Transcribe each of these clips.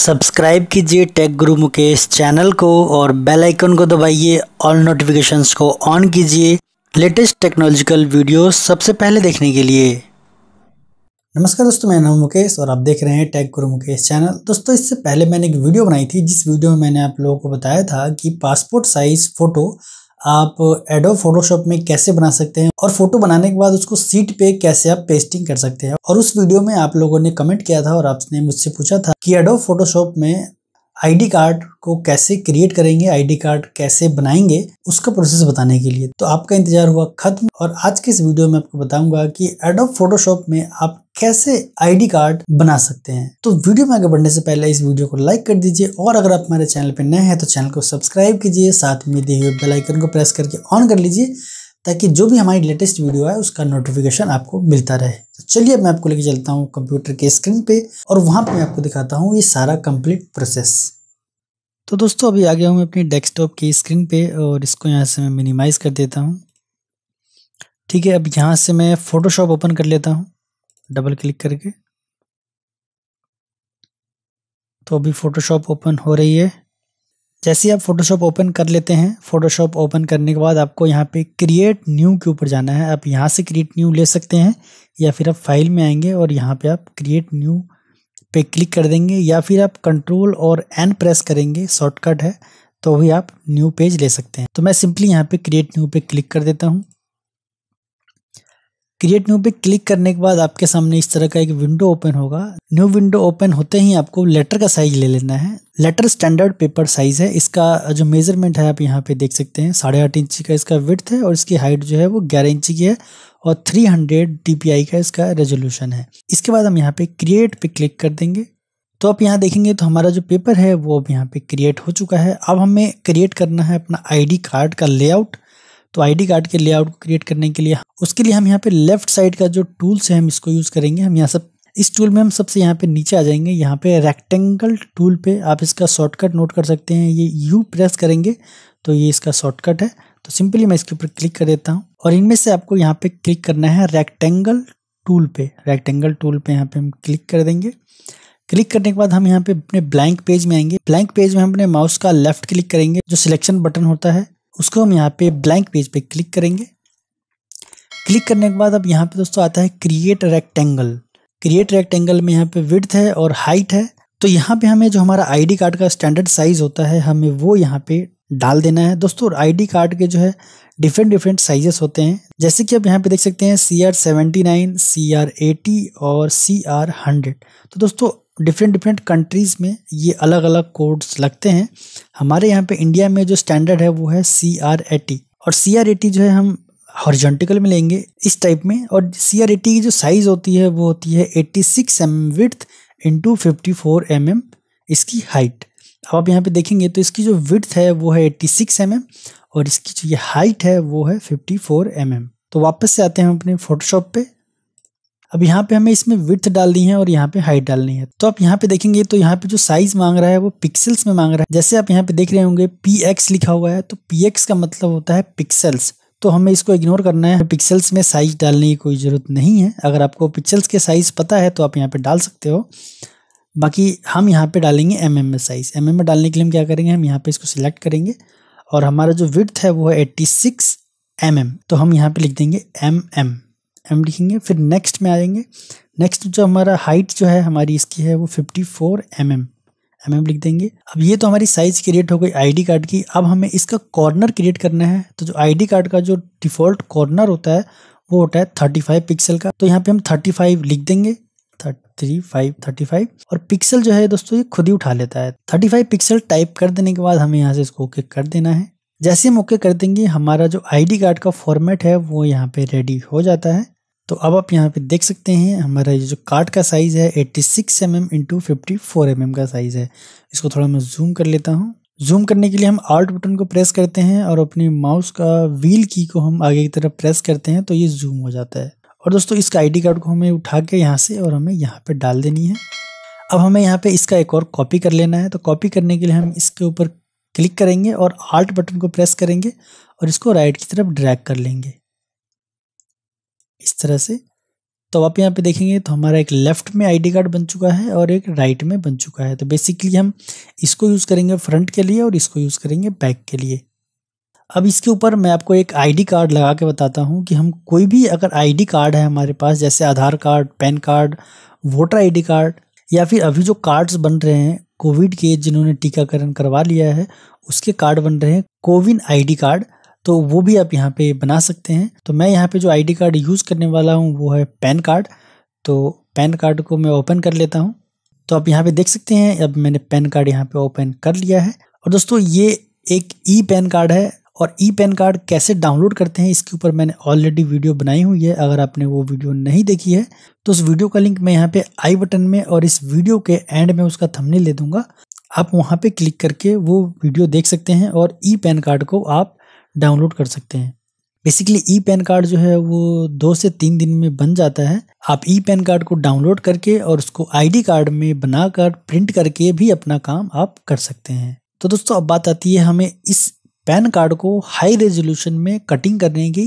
Subscribe कीजिए take गुरु Mukesh channel को और बेल आइकन को दबाइए ऑल नोटिफिकेशंस को ऑन कीजिए लेटेस्ट टेक्नोलॉजिकल वीडियो सबसे पहले देखने के लिए नमस्कार दोस्तों मैं नाम मुकेश और आप देख रहे हैं टेक गुरु मुकेश चैनल दोस्तों इससे पहले मैंने एक वीडियो बनाई थी जिस वीडियो में मैंने आप लोगों को बताया था कि पासपोर्ट साइज़ फ़ोटो आप एडो फोटोशॉप में कैसे बना सकते हैं और फोटो बनाने के बाद उसको सीट पे कैसे आप पेस्टिंग कर सकते हैं और उस वीडियो में आप लोगों ने कमेंट किया था और आपने मुझसे पूछा था कि एडो फोटोशॉप में आईडी कार्ड को कैसे क्रिएट करेंगे आईडी कार्ड कैसे बनाएंगे उसका प्रोसेस बताने के लिए तो आपका इंतजार हुआ खत्म और आज के इस वीडियो में आपको बताऊंगा कि एडोब फोटोशॉप में आप कैसे आईडी कार्ड बना सकते हैं तो वीडियो में आगे बढ़ने से पहले इस वीडियो को लाइक कर दीजिए और अगर आप हमारे चैनल पर नए हैं तो चैनल को सब्सक्राइब कीजिए साथ में दिए हुए बेलाइकन को प्रेस करके ऑन कर लीजिए ताकि जो भी हमारी लेटेस्ट वीडियो है उसका नोटिफिकेशन आपको मिलता रहे तो चलिए मैं आपको लेके चलता हूँ कंप्यूटर के स्क्रीन पे और वहाँ पे मैं आपको दिखाता हूँ ये सारा कंप्लीट प्रोसेस तो दोस्तों अभी आ गया हूँ मैं अपनी डेस्कटॉप की स्क्रीन पे और इसको यहाँ से मैं मिनिमाइज़ कर देता हूँ ठीक है अब यहाँ से मैं फ़ोटोशॉप ओपन कर लेता हूँ डबल क्लिक करके तो अभी फ़ोटोशॉप ओपन हो रही है जैसे आप फोटोशॉप ओपन कर लेते हैं फोटोशॉप ओपन करने के बाद आपको यहाँ पे क्रिएट न्यू के ऊपर जाना है आप यहाँ से क्रिएट न्यू ले सकते हैं या फिर आप फाइल में आएंगे और यहाँ पे आप क्रिएट न्यू पे क्लिक कर देंगे या फिर आप कंट्रोल और एन प्रेस करेंगे शॉर्टकट है तो भी आप न्यू पेज ले सकते हैं तो मैं सिंपली यहाँ पे क्रिएट न्यू पे क्लिक कर देता हूँ क्रिएट न्यू पे क्लिक करने के बाद आपके सामने इस तरह का एक विंडो ओपन होगा न्यू विंडो ओपन होते ही आपको लेटर का साइज ले लेना है लेटर स्टैंडर्ड पेपर साइज है इसका जो मेजरमेंट है आप यहाँ पे देख सकते हैं साढ़े आठ इंची का इसका विथ है और इसकी हाइट जो है वो ग्यारह इंची की है और 300 हंड्रेड का इसका रेजोल्यूशन है इसके बाद हम यहाँ पे क्रिएट पे क्लिक कर देंगे तो आप यहाँ देखेंगे तो हमारा जो पेपर है वो अब यहाँ पे क्रिएट हो चुका है अब हमें क्रिएट करना है अपना आईडी कार्ड का लेआउट तो आईडी कार्ड के लेआउट को क्रिएट करने के लिए उसके लिए हम यहाँ पे लेफ्ट साइड का जो टूल्स है हम इसको यूज़ करेंगे हम यहाँ सब इस टूल में हम सबसे यहाँ पे नीचे आ जाएंगे यहाँ पे रेक्टेंगल टूल पे आप इसका शॉर्टकट नोट कर सकते हैं ये यू प्रेस करेंगे तो ये इसका शॉर्टकट है तो सिंपली मैं इसके ऊपर क्लिक कर देता हूँ और इनमें से आपको यहाँ पे क्लिक करना है रेक्टेंगल टूल पे रेक्टेंगल टूल पे यहाँ पे हम क्लिक कर देंगे क्लिक करने के बाद हम यहाँ पे अपने ब्लैंक पेज में आएंगे ब्लैंक पेज में हम अपने माउस का लेफ्ट क्लिक करेंगे जो सिलेक्शन बटन होता है उसको हम यहाँ पे ब्लैंक पेज पे क्लिक करेंगे क्लिक करने के बाद अब यहाँ पे दोस्तों आता है क्रिएट रेक्टेंगल क्रिएट रेक्टेंगल में यहाँ पे विड्थ है और हाइट है तो यहाँ पे हमें जो हमारा आईडी कार्ड का स्टैंडर्ड साइज होता है हमें वो यहाँ पे डाल देना है दोस्तों आईडी कार्ड के जो है डिफरेंट डिफरेंट साइजेस होते हैं जैसे कि आप यहाँ पे देख सकते हैं C R seventy nine C R eighty और सी आर हंड्रेड तो दोस्तों डिफरेंट डिफरेंट कंट्रीज़ में ये अलग अलग कोड्स लगते हैं हमारे यहाँ पे इंडिया में जो स्टैंडर्ड है वो है सी आर एटी और सी आर एटी जो है हम हॉर्जेंटिकल में लेंगे इस टाइप में और सी आर एटी की जो साइज़ होती है वो होती है eighty six M width into fifty four M M इसकी हाइट अब आप यहाँ पे देखेंगे तो इसकी जो विथ है वो है एट्टी सिक्स एम एम और इसकी जो ये हाइट है वो है 54 फोर mm. तो वापस से आते हैं अपने फोटोशॉप पे अब यहाँ पे हमें इसमें विथ डालनी है और यहाँ पे हाइट डालनी है तो आप यहाँ पे देखेंगे तो यहाँ पे जो साइज मांग रहा है वो पिक्सल्स में मांग रहा है जैसे आप यहाँ पे देख रहे होंगे पी एक्स लिखा हुआ है तो पी एक्स का मतलब होता है पिक्सल्स तो हमें इसको इग्नोर करना है पिक्सल्स में साइज डालने की कोई ज़रूरत नहीं है अगर आपको पिक्सल्स के साइज़ पता है तो आप यहाँ पर डाल सकते हो बाकी हम यहाँ पे डालेंगे एम mm एम में साइज़ एम एम में डालने के लिए हम क्या करेंगे हम यहाँ पे इसको सिलेक्ट करेंगे और हमारा जो विथ है वो है एट्टी सिक्स एम तो हम यहाँ पे लिख देंगे एम एम एम लिखेंगे फिर नेक्स्ट में आ जाएंगे नेक्स्ट जो हमारा हाइट जो है हमारी इसकी है वो fifty four M M M M लिख देंगे अब ये तो हमारी साइज क्रिएट हो गई आईडी कार्ड की अब हमें इसका कॉर्नर क्रिएट करना है तो जो आईडी कार्ड का जो डिफ़ॉल्ट कॉर्नर होता है वो होता है थर्टी फाइव पिक्सल का तो यहाँ पे हम थर्टी फाइव लिख देंगे थ्री फाइव थर्टी फाइव और पिक्सल जो है दोस्तों ये खुद ही उठा लेता है थर्टी फाइव पिक्सल टाइप कर देने के बाद हमें यहाँ से इसको ओके कर देना है जैसे हम ओके कर देंगे हमारा जो आईडी कार्ड का फॉर्मेट है वो यहाँ पे रेडी हो जाता है तो अब आप यहाँ पे देख सकते हैं हमारा ये जो कार्ड का साइज़ है eighty six M M into fifty four M M का साइज़ है इसको थोड़ा मैं जूम कर लेता हूँ जूम करने के लिए हम आर्ट बटन को प्रेस करते हैं और अपने माउस का व्हील की को हम आगे की तरफ प्रेस करते हैं तो ये जूम हो जाता है और दोस्तों इसका आईडी कार्ड को हमें उठा के यहाँ से और हमें यहाँ पे डाल देनी है अब हमें यहाँ पे इसका एक और कॉपी कर लेना है तो कॉपी करने के लिए हम इसके ऊपर क्लिक करेंगे और आर्ट बटन को प्रेस करेंगे और इसको राइट की तरफ ड्रैग कर लेंगे इस तरह से तो आप यहाँ पे देखेंगे तो हमारा एक लेफ्ट में आईडी कार्ड बन चुका है और एक राइट में बन चुका है तो बेसिकली हम इसको यूज़ करेंगे फ्रंट के लिए और इसको यूज़ करेंगे बैक के लिए अब इसके ऊपर मैं आपको एक आईडी कार्ड लगा के बताता हूँ कि हम कोई भी अगर आईडी कार्ड है हमारे पास जैसे Aadhaar card PAN card voter ID card या फिर अभी जो कार्ड्स बन रहे हैं कोविड के जिन्होंने टीकाकरण करवा लिया है उसके कार्ड बन रहे हैं कोविन आईडी कार्ड तो वो भी आप यहाँ पे बना सकते हैं तो मैं यहाँ पे जो आईडी कार्ड यूज़ करने वाला हूँ वो है पैन कार्ड तो पैन कार्ड को मैं ओपन कर लेता हूँ तो आप यहाँ पे देख सकते हैं अब मैंने पैन कार्ड यहाँ पे ओपन कर लिया है और दोस्तों ये एक ई पैन कार्ड है और ई पैन कार्ड कैसे डाउनलोड करते हैं इसके ऊपर मैंने ऑलरेडी वीडियो बनाई हुई है अगर आपने वो वीडियो नहीं देखी है तो उस वीडियो का लिंक मैं यहाँ पे आई बटन में और इस वीडियो के एंड में उसका थमने ले दूंगा आप वहाँ पे क्लिक करके वो वीडियो देख सकते हैं और ई पैन कार्ड को आप डाउनलोड कर सकते हैं बेसिकली ई पैन कार्ड जो है वो दो से तीन दिन में बन जाता है आप ई पैन कार्ड को डाउनलोड करके और उसको आईडी कार्ड में बनाकर प्रिंट करके भी अपना काम आप कर सकते हैं तो दोस्तों अब बात आती है हमें इस पैन कार्ड को हाई रेजोल्यूशन में कटिंग करने की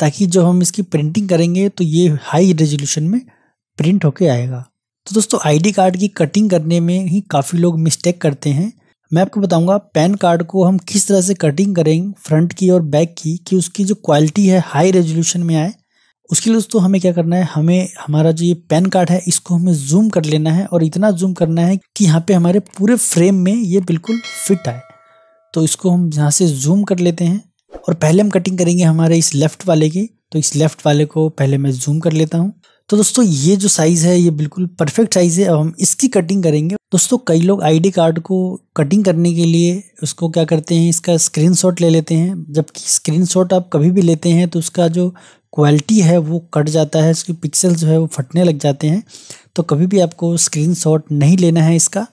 ताकि जब हम इसकी प्रिंटिंग करेंगे तो ये हाई रेजोल्यूशन में प्रिंट होके आएगा तो दोस्तों आईडी कार्ड की कटिंग करने में ही काफ़ी लोग मिस्टेक करते हैं मैं आपको बताऊंगा पैन कार्ड को हम किस तरह से कटिंग करेंगे फ्रंट की और बैक की कि उसकी जो क्वालिटी है हाई रेजोल्यूशन में आए उसके लिए दोस्तों हमें क्या करना है हमें हमारा जो ये पैन कार्ड है इसको हमें जूम कर लेना है और इतना जूम करना है कि यहाँ पे हमारे पूरे फ्रेम में ये बिल्कुल फिट आए तो इसको हम यहाँ से जूम कर लेते हैं और पहले हम कटिंग करेंगे हमारे इस लेफ़्ट वाले की तो इस लेफ़्ट वाले को पहले मैं जूम कर लेता हूँ तो दोस्तों ये जो साइज़ है ये बिल्कुल परफेक्ट साइज़ है अब हम इसकी कटिंग करेंगे दोस्तों कई लोग आईडी कार्ड को कटिंग करने के लिए उसको क्या करते हैं इसका स्क्रीनशॉट ले लेते हैं जबकि स्क्रीनशॉट आप कभी भी लेते हैं तो उसका जो क्वालिटी है वो कट जाता है उसके पिक्सल जो है वो फटने लग जाते हैं तो कभी भी आपको स्क्रीन नहीं लेना है इसका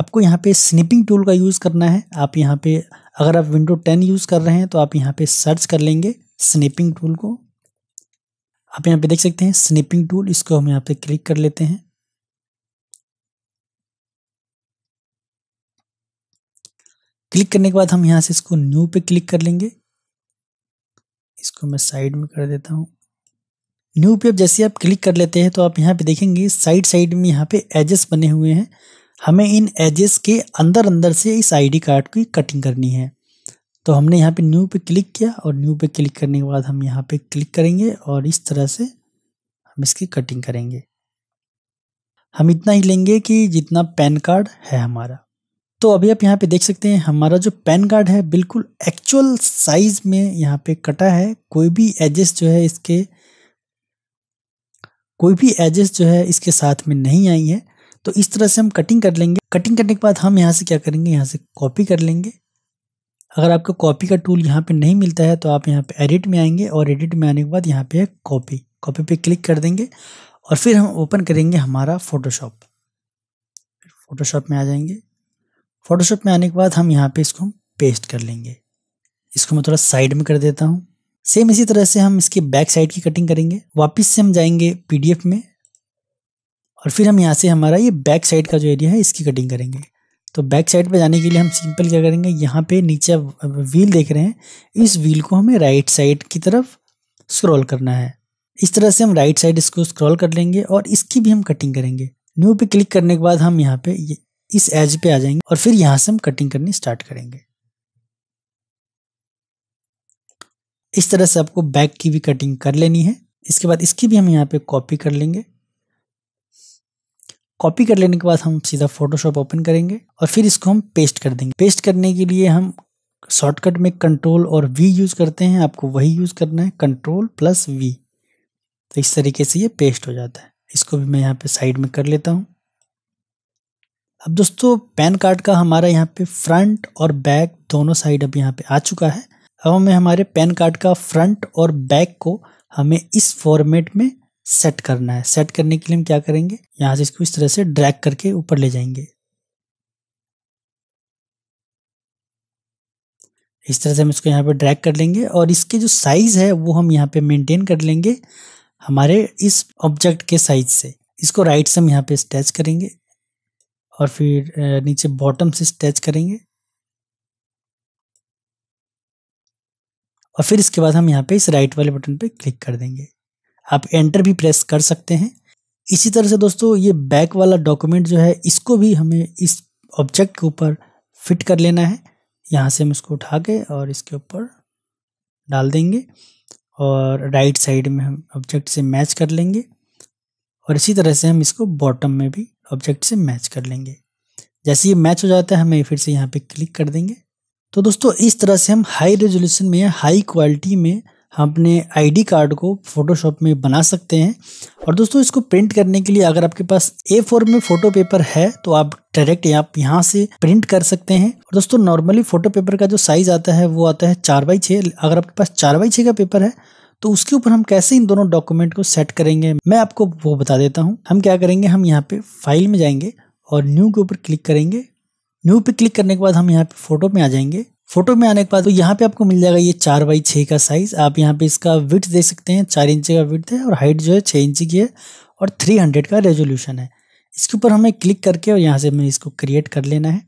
आपको यहाँ पे स्निपिंग टूल का यूज़ करना है आप यहाँ पे अगर आप विंडो टेन यूज़ कर रहे हैं तो आप यहाँ पे सर्च कर लेंगे स्निपिंग टूल को आप यहाँ पे देख सकते हैं स्निपिंग टूल इसको हम यहाँ पे क्लिक कर लेते हैं क्लिक करने के बाद हम यहाँ से इसको न्यू पे क्लिक कर लेंगे इसको मैं साइड में कर देता हूँ न्यू पे जैसे आप क्लिक कर लेते हैं तो आप यहाँ पे देखेंगे साइड साइड में यहाँ पे एजेस बने हुए हैं हमें इन एजेस के अंदर अंदर से इस आईडी कार्ड की कटिंग करनी है तो हमने यहाँ पे न्यू पे क्लिक किया और न्यू पे क्लिक करने के बाद हम यहाँ पे क्लिक करेंगे और इस तरह से हम इसकी कटिंग करेंगे हम इतना ही लेंगे कि जितना पैन कार्ड है हमारा तो अभी आप यहाँ पे देख सकते हैं हमारा जो पैन कार्ड है बिल्कुल एक्चुअल साइज में यहाँ पे कटा है कोई भी एजेस जो है इसके कोई भी एजेस जो है इसके साथ में नहीं आई है तो इस तरह से हम कटिंग कर लेंगे कटिंग करने के बाद हम यहाँ से क्या करेंगे यहाँ से कॉपी कर लेंगे अगर आपको कॉपी का टूल यहाँ पे नहीं मिलता है तो आप यहाँ पे एडिट में आएंगे और एडिट में आने के बाद यहाँ पे कॉपी कॉपी पे क्लिक कर देंगे और फिर हम ओपन करेंगे हमारा फोटोशॉप फोटोशॉप में आ जाएंगे फोटोशॉप में आने के बाद हम यहाँ पे इसको पेस्ट कर लेंगे इसको मैं थोड़ा साइड में कर देता हूँ सेम इसी तरह से हम इसके बैक साइड की कटिंग करेंगे वापस से हम जाएंगे पीडीएफ में और फिर हम यहाँ से हमारा ये बैक साइड का जो एरिया है इसकी कटिंग करेंगे तो बैक साइड पे जाने के लिए हम सिंपल क्या करेंगे यहाँ पे नीचे व्हील देख रहे हैं इस व्हील को हमें राइट साइड की तरफ स्क्रॉल करना है इस तरह से हम राइट साइड इसको स्क्रॉल कर लेंगे और इसकी भी हम कटिंग करेंगे न्यू पे क्लिक करने के बाद हम यहाँ पे इस एज पे आ जाएंगे और फिर यहाँ से हम कटिंग करनी स्टार्ट करेंगे इस तरह से आपको बैक की भी कटिंग कर लेनी है इसके बाद इसकी भी हम यहाँ पे कॉपी कर लेंगे कॉपी कर लेने के बाद हम सीधा फोटोशॉप ओपन करेंगे और फिर इसको हम पेस्ट कर देंगे पेस्ट करने के लिए हम शॉर्टकट में कंट्रोल और वी यूज़ करते हैं आपको वही यूज़ करना है कंट्रोल प्लस वी तो इस तरीके से ये पेस्ट हो जाता है इसको भी मैं यहाँ पे साइड में कर लेता हूँ अब दोस्तों पैन कार्ड का हमारा यहाँ पे फ्रंट और बैक दोनों साइड अब यहाँ पे आ चुका है अब हमें हमारे पैन कार्ड का फ्रंट और बैक को हमें इस फॉर्मेट में सेट करना है सेट करने के लिए हम क्या करेंगे यहां से इसको इस तरह से ड्रैग करके ऊपर ले जाएंगे इस तरह से हम इसको यहाँ पे ड्रैग कर लेंगे और इसके जो साइज़ है वो हम यहाँ पे मेंटेन कर लेंगे हमारे इस ऑब्जेक्ट के साइज से इसको राइट से हम यहाँ पे स्टैच करेंगे और फिर नीचे बॉटम से स्टैच करेंगे और फिर इसके बाद हम यहाँ पे इस राइट वाले बटन पे क्लिक कर देंगे आप एंटर भी प्रेस कर सकते हैं इसी तरह से दोस्तों ये बैक वाला डॉक्यूमेंट जो है इसको भी हमें इस ऑब्जेक्ट के ऊपर फिट कर लेना है यहाँ से हम इसको उठा के और इसके ऊपर डाल देंगे और राइट साइड में हम ऑब्जेक्ट से मैच कर लेंगे और इसी तरह से हम इसको बॉटम में भी ऑब्जेक्ट से मैच कर लेंगे जैसे ये मैच हो जाता है हमें फिर से यहाँ पे क्लिक कर देंगे तो दोस्तों इस तरह से हम हाई रेजोल्यूशन में या हाई क्वालिटी में हम अपने आईडी कार्ड को फ़ोटोशॉप में बना सकते हैं और दोस्तों इसको प्रिंट करने के लिए अगर आपके पास ए फोर में फ़ोटो पेपर है तो आप डायरेक्ट आप यहाँ से प्रिंट कर सकते हैं और दोस्तों नॉर्मली फ़ोटो पेपर का जो साइज़ आता है वो आता है चार बाई छः अगर आपके पास चार बाई छः का पेपर है तो उसके ऊपर हम कैसे इन दोनों डॉक्यूमेंट को सेट करेंगे मैं आपको वो बता देता हूँ हम क्या करेंगे हम यहाँ पे फाइल में जाएंगे और न्यू के ऊपर क्लिक करेंगे न्यू पे क्लिक करने के बाद हम यहाँ पे फोटो में आ जाएंगे फोटो में आने के बाद तो यहाँ पे आपको मिल जाएगा ये चार बाई छः का साइज़ आप यहाँ पे इसका विथ देख सकते हैं चार इंच का विथ है और हाइट जो है छः इंच की है और थ्री हंड्रेड का रेजोल्यूशन है इसके ऊपर हमें क्लिक करके और यहाँ से हमें इसको क्रिएट कर लेना है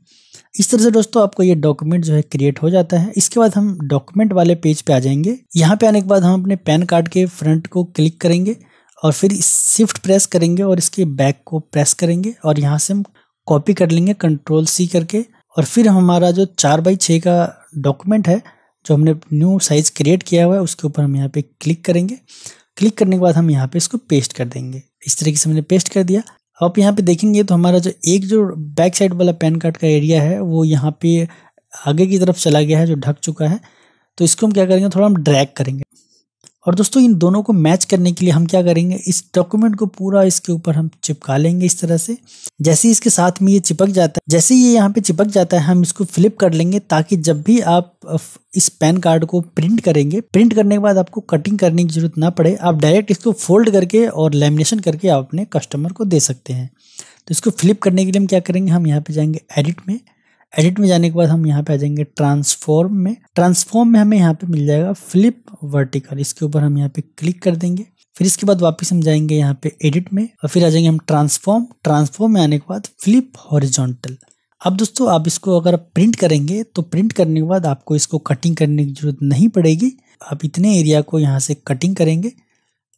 इस तरह से दोस्तों आपको ये डॉक्यूमेंट जो है क्रिएट हो जाता है इसके बाद हम डॉक्यूमेंट वाले पेज पर आ जाएंगे यहाँ पर आने के बाद हम अपने पैन कार्ड के फ्रंट को क्लिक करेंगे और फिर शिफ्ट प्रेस करेंगे और इसके बैक को प्रेस करेंगे और यहाँ से हम कॉपी कर लेंगे कंट्रोल सी करके और फिर हमारा जो चार बाई छः का डॉक्यूमेंट है जो हमने न्यू साइज़ क्रिएट किया हुआ है उसके ऊपर हम यहाँ पे क्लिक करेंगे क्लिक करने के बाद हम यहाँ पे इसको पेस्ट कर देंगे इस तरीके से हमने पेस्ट कर दिया आप यहाँ पे देखेंगे तो हमारा जो एक जो बैक साइड वाला पैन कार्ड का एरिया है वो यहाँ पे आगे की तरफ चला गया है जो ढक चुका है तो इसको हम क्या करेंगे थोड़ा हम ड्रैक करेंगे और दोस्तों इन दोनों को मैच करने के लिए हम क्या करेंगे इस डॉक्यूमेंट को पूरा इसके ऊपर हम चिपका लेंगे इस तरह से जैसे ही इसके साथ में ये चिपक जाता है जैसे ये यहाँ पे चिपक जाता है हम इसको फ्लिप कर लेंगे ताकि जब भी आप इस पैन कार्ड को प्रिंट करेंगे प्रिंट करने के बाद आपको कटिंग करने की जरूरत ना पड़े आप डायरेक्ट इसको फोल्ड करके और लेमिनेशन करके आप अपने कस्टमर को दे सकते हैं तो इसको फ्लिप करने के लिए हम क्या करेंगे हम यहाँ पे जाएंगे एडिट में एडिट में जाने के बाद हम यहाँ पे आ जाएंगे ट्रांसफॉर्म में ट्रांसफॉर्म में हमें यहाँ पे मिल जाएगा फ्लिप वर्टिकल इसके ऊपर हम यहाँ पे क्लिक कर देंगे फिर इसके बाद वापस हम जाएंगे यहाँ पे एडिट में और फिर आ जाएंगे हम ट्रांसफॉर्म ट्रांसफॉर्म में आने के बाद फ्लिप हॉरिजॉन्टल अब दोस्तों आप इसको अगर प्रिंट करेंगे तो प्रिंट करने के बाद आपको इसको कटिंग करने की जरूरत नहीं पड़ेगी आप इतने एरिया को यहाँ से कटिंग करेंगे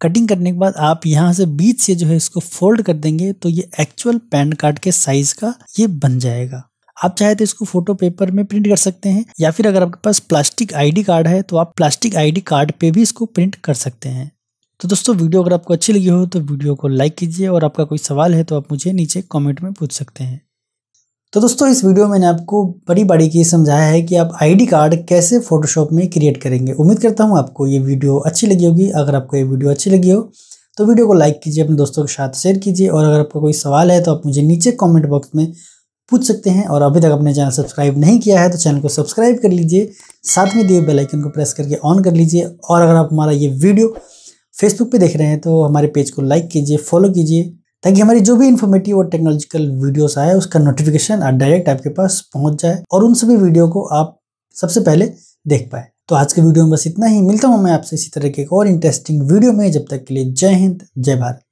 कटिंग करने के बाद आप यहाँ से बीच से जो है इसको फोल्ड कर देंगे तो ये एक्चुअल पैन कार्ड के साइज का ये बन जाएगा आप चाहे तो इसको फोटो पेपर में प्रिंट कर सकते हैं या फिर अगर आपके पास प्लास्टिक आईडी कार्ड है तो आप प्लास्टिक आईडी कार्ड पे भी इसको प्रिंट कर सकते हैं तो दोस्तों वीडियो अगर आपको अच्छी लगी हो तो वीडियो को लाइक कीजिए और आपका कोई सवाल है तो आप मुझे नीचे कॉमेंट में पूछ सकते हैं तो दोस्तों इस वीडियो में मैंने आपको बड़ी की समझाया है कि आप आई कार्ड कैसे फोटोशॉप में क्रिएट करेंगे उम्मीद करता हूँ आपको ये वीडियो अच्छी लगी होगी अगर आपको ये वीडियो अच्छी लगी हो तो वीडियो को लाइक कीजिए अपने दोस्तों के साथ शेयर कीजिए और अगर आपका कोई सवाल है तो आप मुझे नीचे कमेंट बॉक्स में पूछ सकते हैं और अभी तक अपने चैनल सब्सक्राइब नहीं किया है तो चैनल को सब्सक्राइब कर लीजिए साथ में दिए बेल आइकन को प्रेस करके ऑन कर लीजिए और अगर आप हमारा ये वीडियो फेसबुक पे देख रहे हैं तो हमारे पेज को लाइक कीजिए फॉलो कीजिए ताकि हमारी जो भी इन्फॉर्मेटिव और टेक्नोलॉजिकल वीडियोस आए उसका नोटिफिकेशन आप डायरेक्ट आपके पास पहुंच जाए और उन सभी वीडियो को आप सबसे पहले देख पाए तो आज के वीडियो में बस इतना ही मिलता हूँ मैं आपसे इसी तरह के एक और इंटरेस्टिंग वीडियो में जब तक के लिए जय हिंद जय भारत